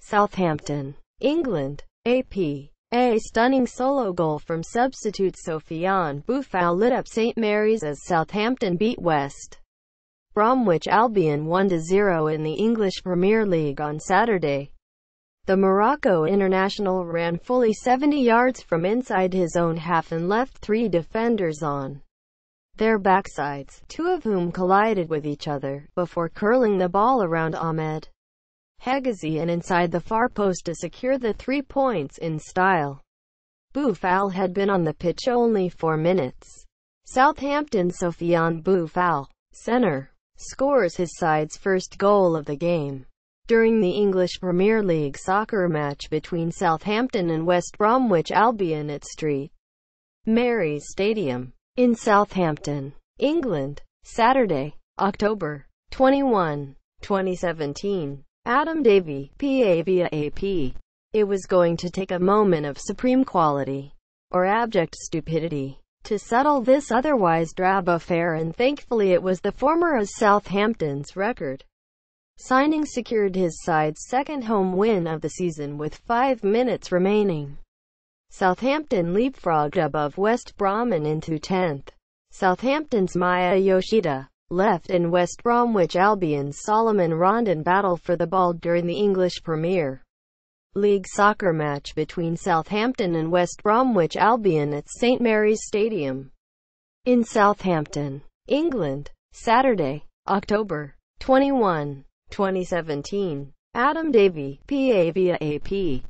Southampton, England. AP. A stunning solo goal from substitute Sofiane Buffal lit up St Mary's as Southampton beat West Bromwich Albion 1-0 in the English Premier League on Saturday. The Morocco international ran fully 70 yards from inside his own half and left three defenders on their backsides, two of whom collided with each other, before curling the ball around Ahmed Hegazi and inside the far post to secure the three points in style. Boufal had been on the pitch only four minutes. Southampton Sofian Boufal, centre, scores his side's first goal of the game. During the English Premier League soccer match between Southampton and West Bromwich Albion at St. Mary's Stadium, in Southampton, England, Saturday, October 21, 2017. Adam Davy, PA via AP. It was going to take a moment of supreme quality, or abject stupidity, to settle this otherwise drab affair and thankfully it was the former as Southampton's record. Signing secured his side's second home win of the season with five minutes remaining. Southampton leapfrogged above West Brom and into 10th. Southampton's Maya Yoshida left in West Bromwich Albion's Solomon Rondon battle for the ball during the English Premier League soccer match between Southampton and West Bromwich Albion at St Mary's Stadium in Southampton, England, Saturday, October 21, 2017. Adam Davy, PA via AP.